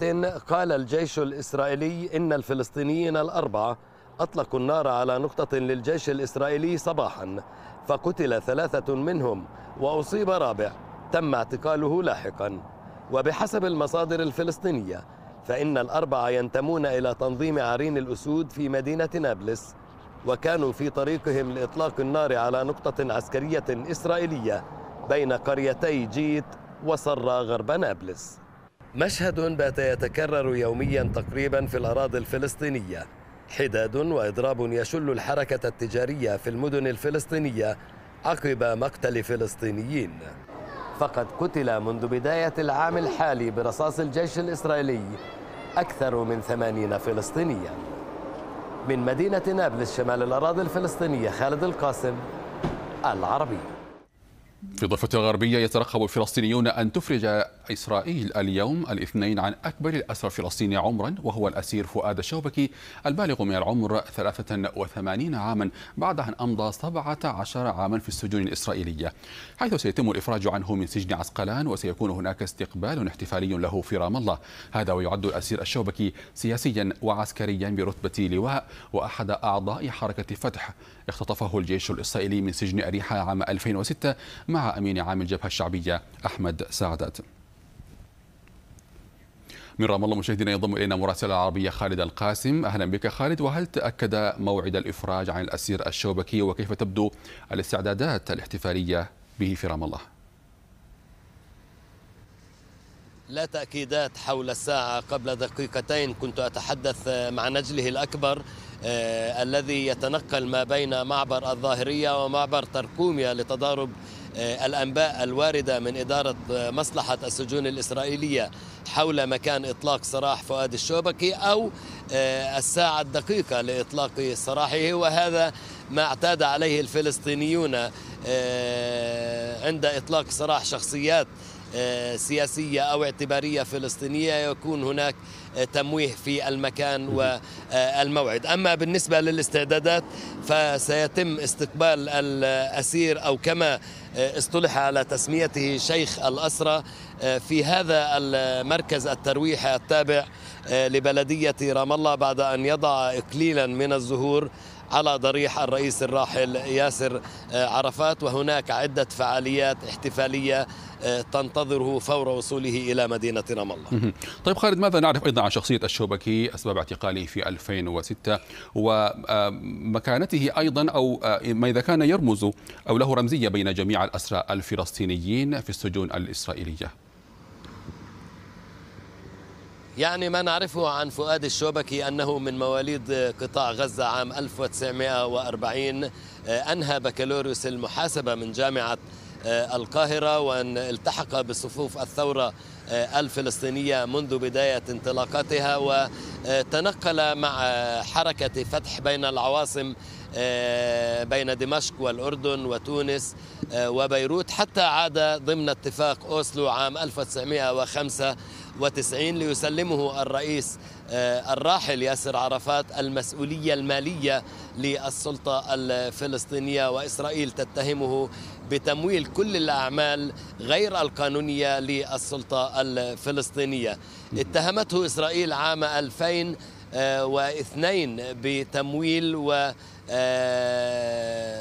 قال الجيش الإسرائيلي إن الفلسطينيين الأربعة أطلقوا النار على نقطة للجيش الإسرائيلي صباحا فقتل ثلاثة منهم وأصيب رابع تم اعتقاله لاحقا وبحسب المصادر الفلسطينية فإن الأربعة ينتمون إلى تنظيم عرين الأسود في مدينة نابلس وكانوا في طريقهم لإطلاق النار على نقطة عسكرية إسرائيلية بين قريتي جيت وصر غرب نابلس مشهد بات يتكرر يوميا تقريبا في الاراضي الفلسطينيه حداد واضراب يشل الحركه التجاريه في المدن الفلسطينيه عقب مقتل فلسطينيين فقد قتل منذ بدايه العام الحالي برصاص الجيش الاسرائيلي اكثر من ثمانين فلسطينيا من مدينه نابلس شمال الاراضي الفلسطينيه خالد القاسم العربي في الضفة الغربية يترقب الفلسطينيون أن تفرج إسرائيل اليوم الاثنين عن أكبر الأسرى الفلسطيني عمرا وهو الأسير فؤاد الشوبكي البالغ من العمر 83 عاما بعد أن أمضى 17 عاما في السجون الإسرائيلية حيث سيتم الإفراج عنه من سجن عسقلان وسيكون هناك استقبال احتفالي له في رام الله هذا ويعد الأسير الشوبكي سياسيا وعسكريا برتبة لواء وأحد أعضاء حركة فتح اختطفه الجيش الإسرائيلي من سجن أريحة عام 2006 مع أمين عام الجبهة الشعبية أحمد سعدات من رام الله مشاهدينا ينضم الينا مراسل العربيه خالد القاسم اهلا بك خالد وهل تاكد موعد الافراج عن الاسير الشوبكي وكيف تبدو الاستعدادات الاحتفاليه به في رام الله؟ لا تأكيدات حول الساعة قبل دقيقتين كنت أتحدث مع نجله الأكبر آه الذي يتنقل ما بين معبر الظاهرية ومعبر تركوميا لتضارب آه، الأنباء الواردة من إدارة آه، مصلحة السجون الإسرائيلية حول مكان إطلاق سراح فؤاد الشوبكي أو آه، الساعة الدقيقة لإطلاق سراحه وهذا ما اعتاد عليه الفلسطينيون عند إطلاق سراح شخصيات آه، سياسية أو اعتبارية فلسطينية يكون هناك آه، تمويه في المكان والموعد آه، أما بالنسبة للاستعدادات فسيتم استقبال الأسير أو كما اصطلح على تسميته شيخ الأسرة في هذا المركز الترويح التابع لبلدية رام الله بعد أن يضع إقليلا من الزهور على ضريح الرئيس الراحل ياسر آه، عرفات وهناك عدة فعاليات احتفالية آه، تنتظره فور وصوله إلى مدينة رام نعم الله طيب خالد ماذا نعرف أيضا عن شخصية الشوبكي أسباب اعتقاله في 2006 ومكانته آه، أيضا أو ما إذا كان يرمز أو له رمزية بين جميع الأسرى الفلسطينيين في السجون الإسرائيلية يعني ما نعرفه عن فؤاد الشوبكي أنه من مواليد قطاع غزة عام 1940 آه، أنهى بكالوريوس المحاسبة من جامعة آه، القاهرة وأن التحق بصفوف الثورة آه، الفلسطينية منذ بداية انطلاقتها وتنقل مع حركة فتح بين العواصم بين دمشق والأردن وتونس وبيروت حتى عاد ضمن اتفاق أوسلو عام 1905 وتسعين ليسلمه الرئيس آه، الراحل ياسر عرفات المسؤولية المالية للسلطة الفلسطينية وإسرائيل تتهمه بتمويل كل الأعمال غير القانونية للسلطة الفلسطينية اتهمته إسرائيل عام 2000 آه، واثنين بتمويل و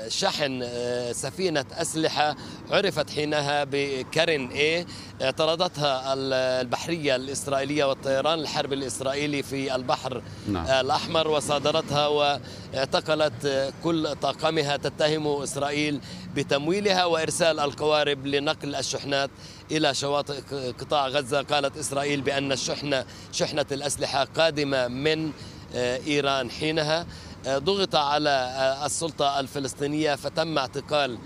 شحن آه، سفينة أسلحة عرفت حينها بكارين إيه اعترضتها البحرية الإسرائيلية والطيران الحرب الإسرائيلي في البحر نعم. الأحمر وصادرتها واعتقلت كل طاقمها تتهم إسرائيل بتمويلها وإرسال القوارب لنقل الشحنات إلى شواطئ قطاع غزة قالت إسرائيل بأن الشحنة شحنة الأسلحة قادمة من آه، إيران حينها آه، ضغط على آه، السلطة الفلسطينية فتم اعتقال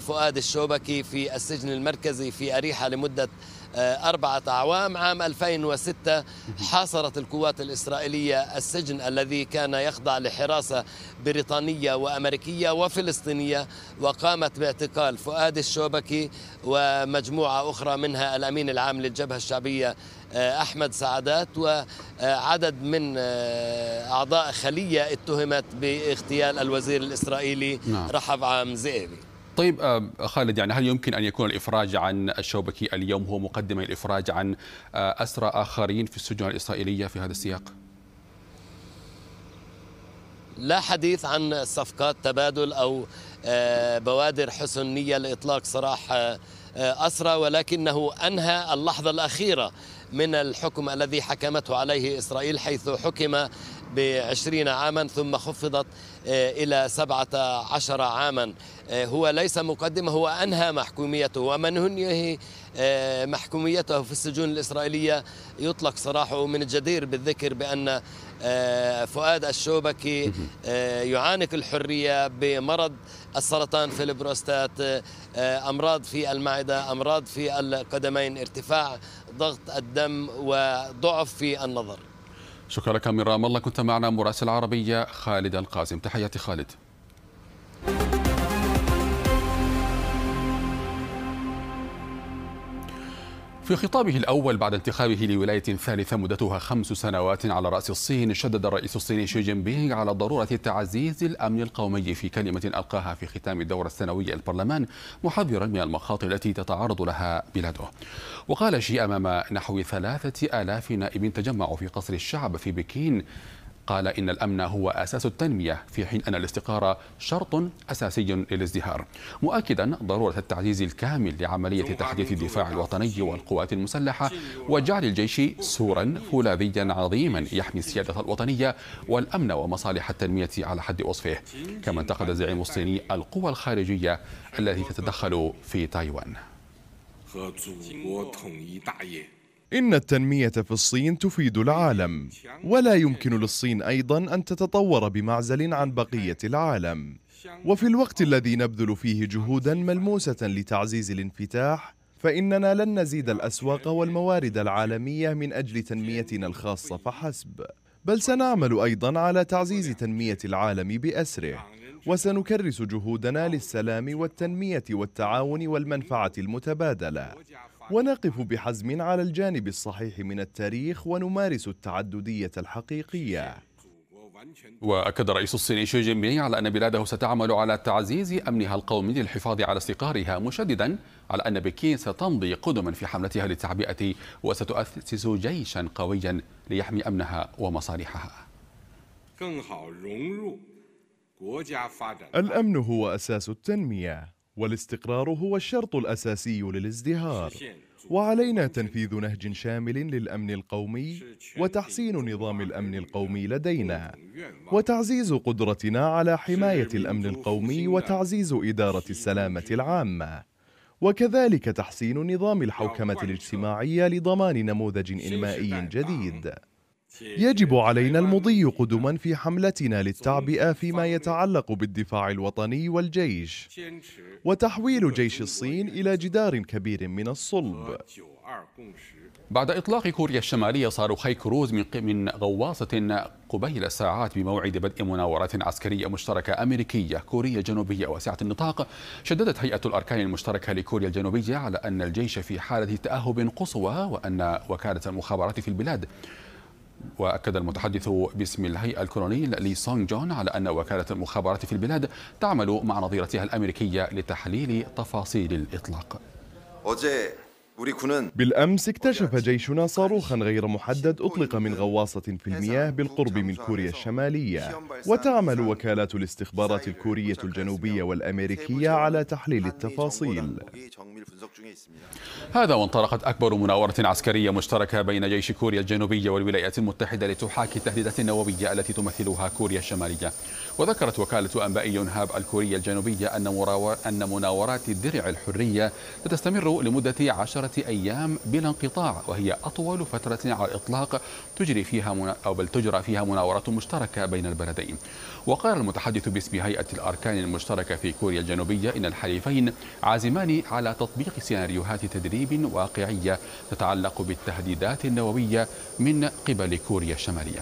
فؤاد الشوبكي في السجن المركزي في أريحة لمدة آه، أربعة أعوام عام 2006 حاصرت القوات الإسرائيلية السجن الذي كان يخضع لحراسة بريطانية وأمريكية وفلسطينية وقامت باعتقال فؤاد الشوبكي ومجموعة أخرى منها الأمين العام للجبهة الشعبية آه، أحمد سعدات وعدد من آه، أعضاء خلية اتهمت باغتيال الوزير الإسرائيلي نعم. رحب عام زئبي طيب خالد يعني هل يمكن ان يكون الافراج عن الشوبكي اليوم هو مقدمه للافراج عن آه، اسرى اخرين في السجون الاسرائيليه في هذا السياق؟ لا حديث عن صفقات تبادل او آه، بوادر حسن نيه لاطلاق سراح آه، اسرى ولكنه انهى اللحظه الاخيره من الحكم الذي حكمته عليه اسرائيل حيث حكم بعشرين عاما ثم خفضت آه، إلى سبعة عشر عاما آه، هو ليس مقدم هو أنهى محكوميته ومن ينهي آه، محكوميته في السجون الإسرائيلية يطلق سراحه من الجدير بالذكر بأن فؤاد الشوبكي يعانق الحرية بمرض السرطان في البروستات أمراض في المعدة أمراض في القدمين ارتفاع ضغط الدم وضعف في النظر شكرا لك من رام الله كنت معنا مراسل عربية خالد القاسم تحياتي خالد في خطابه الأول بعد انتخابه لولاية ثالثة مدتها خمس سنوات على رأس الصين شدد الرئيس الصيني شي جين بينغ على ضرورة تعزيز الأمن القومي في كلمة ألقاها في ختام الدورة السنوية للبرلمان محذرا من المخاطر التي تتعرض لها بلاده وقال شي أمام نحو ثلاثة آلاف نائب تجمعوا في قصر الشعب في بكين قال إن الأمن هو أساس التنمية في حين أن الاستقرار شرط أساسي للازدهار مؤكدا ضرورة التعزيز الكامل لعملية تحديث الدفاع الوطني والقوات المسلحة وجعل الجيش سورا فولاذيا عظيما يحمي السيادة الوطنية والأمن ومصالح التنمية على حد وصفه كما انتقد الزعيم الصيني القوى الخارجية التي تتدخل في تايوان إن التنمية في الصين تفيد العالم ولا يمكن للصين أيضا أن تتطور بمعزل عن بقية العالم وفي الوقت الذي نبذل فيه جهودا ملموسة لتعزيز الانفتاح فإننا لن نزيد الأسواق والموارد العالمية من أجل تنميتنا الخاصة فحسب بل سنعمل أيضا على تعزيز تنمية العالم بأسره وسنكرس جهودنا للسلام والتنمية والتعاون والمنفعة المتبادلة ونقف بحزم على الجانب الصحيح من التاريخ ونمارس التعددية الحقيقية وأكد رئيس الصين شي جين بينغ على أن بلاده ستعمل على تعزيز أمنها القومي للحفاظ على استقرارها مشددا على أن بكين ستمضي قدما في حملتها للتعبئة وستؤسس جيشا قويا ليحمي أمنها ومصالحها الأمن هو أساس التنمية والاستقرار هو الشرط الأساسي للازدهار وعلينا تنفيذ نهج شامل للأمن القومي وتحسين نظام الأمن القومي لدينا وتعزيز قدرتنا على حماية الأمن القومي وتعزيز إدارة السلامة العامة وكذلك تحسين نظام الحوكمة الاجتماعية لضمان نموذج إنمائي جديد يجب علينا المضي قدما في حملتنا للتعبئة فيما يتعلق بالدفاع الوطني والجيش وتحويل جيش الصين إلى جدار كبير من الصلب بعد إطلاق كوريا الشمالية صاروخي كروز من غواصة قبيل ساعات بموعد بدء مناورات عسكرية مشتركة أمريكية كوريا الجنوبية واسعة النطاق شددت هيئة الأركان المشتركة لكوريا الجنوبية على أن الجيش في حالة تأهب قصوى وأن وكالة المخابرات في البلاد وأكد المتحدث باسم الهيئة الكولونيل لي سونغ جون على أن وكالة المخابرات في البلاد تعمل مع نظيرتها الأمريكية لتحليل تفاصيل الإطلاق بالأمس اكتشف جيشنا صاروخا غير محدد أطلق من غواصة في المياه بالقرب من كوريا الشمالية وتعمل وكالات الاستخبارات الكورية الجنوبية والأمريكية على تحليل التفاصيل هذا وانطلقت أكبر مناورة عسكرية مشتركة بين جيش كوريا الجنوبية والولايات المتحدة لتحاكي التهديدات النووية التي تمثلها كوريا الشمالية وذكرت وكالة أنباء يونهاب الكورية الجنوبية أن, أن مناورات درع الحرية ستستمر لمدة عشرة أيام بلا انقطاع وهي أطول فترة على الإطلاق تجري فيها منا... أو بل تجرى فيها مناورات مشتركة بين البلدين وقال المتحدث باسم هيئة الأركان المشتركة في كوريا الجنوبية إن الحليفين عازمان على تطبيق سيناريوهات تدريب واقعية تتعلق بالتهديدات النووية من قبل كوريا الشمالية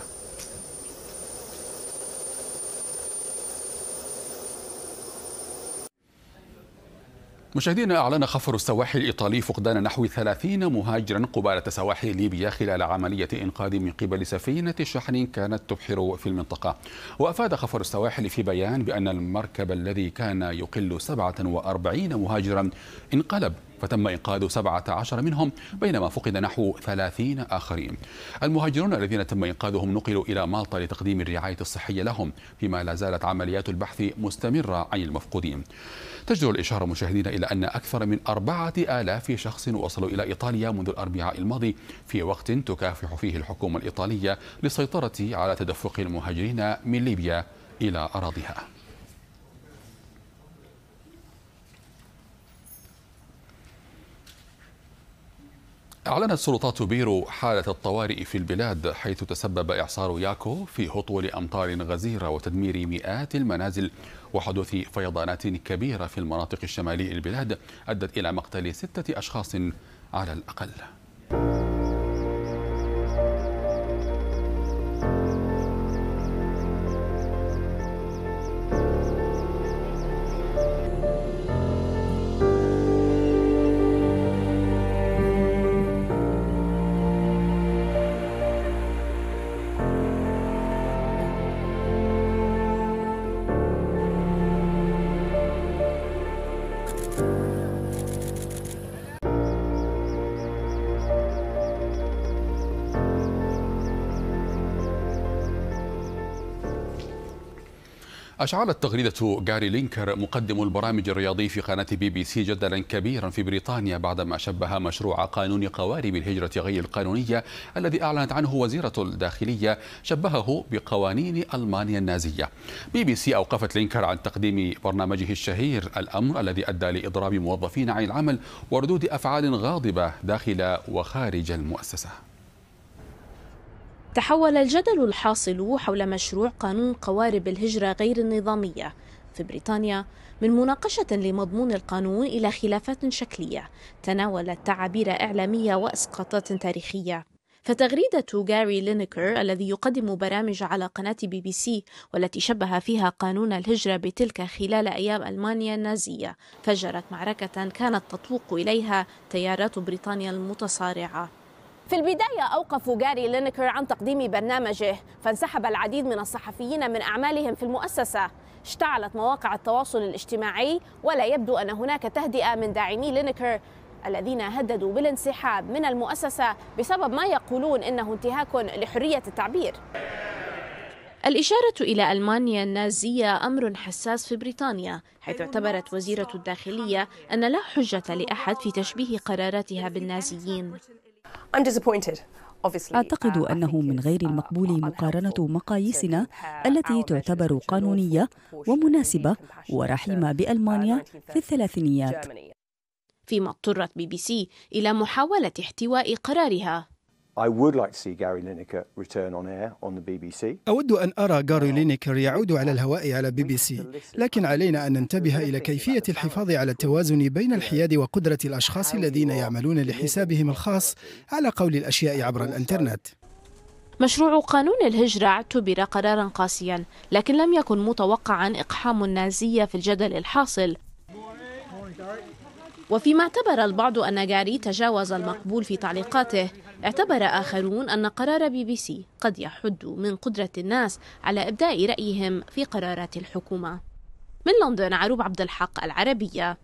مشاهدينا أعلن خفر السواحل الإيطالي فقدان نحو 30 مهاجرا قبالة سواحل ليبيا خلال عملية إنقاذ من قبل سفينة شحن كانت تبحر في المنطقة وأفاد خفر السواحل في بيان بأن المركب الذي كان يقل 47 مهاجرا انقلب فتم إنقاذ 17 منهم بينما فقد نحو 30 آخرين المهاجرون الذين تم إنقاذهم نقلوا إلى مالطا لتقديم الرعاية الصحية لهم فيما لا زالت عمليات البحث مستمرة عن المفقودين تجدر الإشارة مشاهدينا إلى أن أكثر من أربعة آلاف شخص وصلوا إلى إيطاليا منذ الأربعاء الماضي في وقت تكافح فيه الحكومة الإيطالية للسيطرة على تدفق المهاجرين من ليبيا إلى أراضيها أعلنت سلطات بيرو حالة الطوارئ في البلاد حيث تسبب إعصار ياكو في هطول أمطار غزيرة وتدمير مئات المنازل وحدوث فيضانات كبيرة في المناطق الشمالية البلاد أدت إلى مقتل ستة أشخاص على الأقل. أشعلت تغريدة جاري لينكر مقدم البرامج الرياضي في قناة بي بي سي جدلا كبيرا في بريطانيا بعدما شبه مشروع قانون قوارب الهجرة غير القانونية الذي أعلنت عنه وزيرة الداخلية شبهه بقوانين ألمانيا النازية بي بي سي أوقفت لينكر عن تقديم برنامجه الشهير الأمر الذي أدى لإضراب موظفين عن العمل وردود أفعال غاضبة داخل وخارج المؤسسة تحول الجدل الحاصل حول مشروع قانون قوارب الهجرة غير النظامية في بريطانيا من مناقشة لمضمون القانون إلى خلافات شكلية تناولت تعابير إعلامية وإسقاطات تاريخية فتغريدة غاري لينكر الذي يقدم برامج على قناة بي بي سي والتي شبه فيها قانون الهجرة بتلك خلال أيام ألمانيا النازية فجرت معركة كانت تطوق إليها تيارات بريطانيا المتصارعة في البداية أوقفوا جاري لينكر عن تقديم برنامجه فانسحب العديد من الصحفيين من أعمالهم في المؤسسة اشتعلت مواقع التواصل الاجتماعي ولا يبدو أن هناك تهدئة من داعمي لينكر الذين هددوا بالانسحاب من المؤسسة بسبب ما يقولون إنه انتهاك لحرية التعبير الإشارة إلى ألمانيا النازية أمر حساس في بريطانيا حيث اعتبرت وزيرة الداخلية أن لا حجة لأحد في تشبيه قراراتها بالنازيين أعتقد um, أنه من غير uh, المقبول مقارنة مقاييسنا التي تعتبر قانونية ومناسبة ورحيمه uh, بألمانيا في الثلاثينيات فيما اضطرت بي بي سي إلى محاولة احتواء قرارها أود أن أرى جاري لينيكر يعود على الهواء على بي بي سي لكن علينا أن ننتبه إلى كيفية الحفاظ على التوازن بين الحياد وقدرة الأشخاص الذين يعملون لحسابهم الخاص على قول الأشياء عبر الإنترنت مشروع قانون الهجرة اعتبر قرارا قاسيا لكن لم يكن متوقعا إقحام النازية في الجدل الحاصل وفيما اعتبر البعض أن جاري تجاوز المقبول في تعليقاته اعتبر آخرون أن قرار بي بي سي قد يحد من قدرة الناس على إبداء رأيهم في قرارات الحكومة من لندن عروب عبد الحق العربية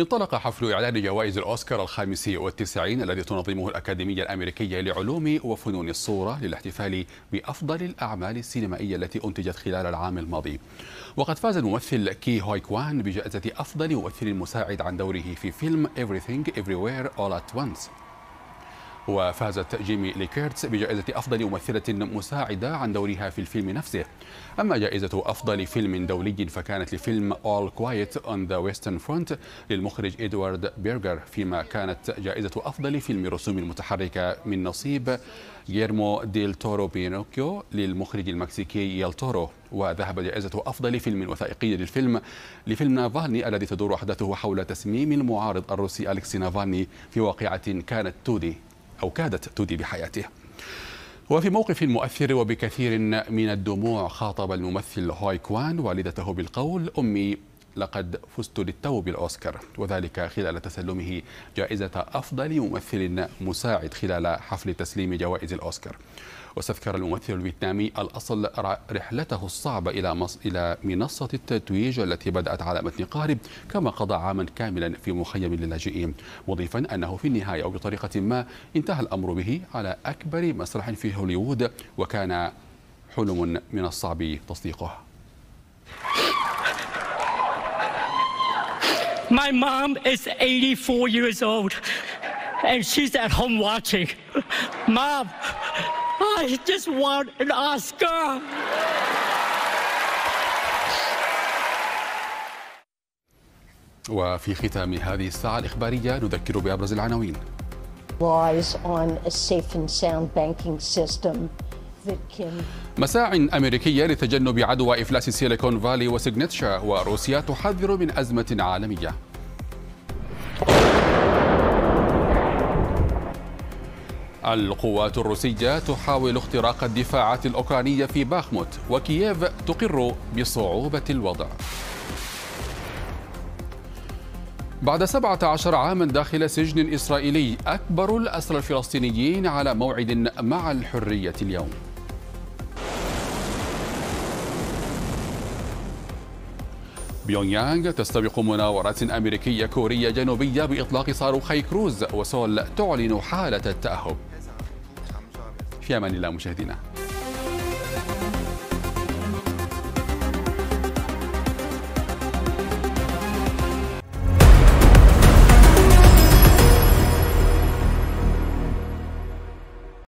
انطلق حفل إعلان جوائز الأوسكار الخامس والتسعين الذي تنظمه الأكاديمية الأمريكية لعلوم وفنون الصورة للاحتفال بأفضل الأعمال السينمائية التي أنتجت خلال العام الماضي وقد فاز الممثل كي هوي كوان بجائزة أفضل ممثل مساعد عن دوره في فيلم Everything Everywhere All at Once وفازت جيمي ليكيرتس بجائزة أفضل ممثلة مساعدة عن دورها في الفيلم نفسه أما جائزة أفضل فيلم دولي فكانت لفيلم All Quiet on the Western Front للمخرج إدوارد بيرجر فيما كانت جائزة أفضل فيلم رسوم متحركة من نصيب جيرمو ديل تورو بينوكيو للمخرج المكسيكي يال تورو وذهب جائزة أفضل فيلم وثائقي للفيلم لفيلم نافاني الذي تدور أحداثه حول تسميم المعارض الروسي أليكسي نافاني في واقعة كانت تودي أو كادت تودي بحياته وفي موقف مؤثر وبكثير من الدموع خاطب الممثل هاي كوان والدته بالقول أمي لقد فزت للتو بالأوسكار وذلك خلال تسلمه جائزة أفضل ممثل مساعد خلال حفل تسليم جوائز الأوسكار واستذكر الممثل الفيتنامي الأصل رحلته الصعبة إلى مص... إلى منصة التتويج التي بدأت على متن قارب كما قضى عاما كاملا في مخيم للاجئين مضيفا أنه في النهاية أو بطريقة ما انتهى الأمر به على أكبر مسرح في هوليوود وكان حلم من الصعب تصديقه My mom is 84 years old and she's at home watching. Mom, I just want an Oscar. وفي ختام هذه الساعة الإخبارية نذكر بأبرز العناوين. Lies on a safe and sound banking system. مساع أمريكية لتجنب عدوى إفلاس سيليكون فالي وسيجنتشا وروسيا تحذر من أزمة عالمية القوات الروسية تحاول اختراق الدفاعات الأوكرانية في باخموت وكييف تقر بصعوبة الوضع بعد 17 عاما داخل سجن إسرائيلي أكبر الأسرى الفلسطينيين على موعد مع الحرية اليوم بيونغيانغ تستبق مناورات أمريكية كورية جنوبية بإطلاق صاروخي كروز وسول تعلن حالة التأهب في أمان الله مشاهدينا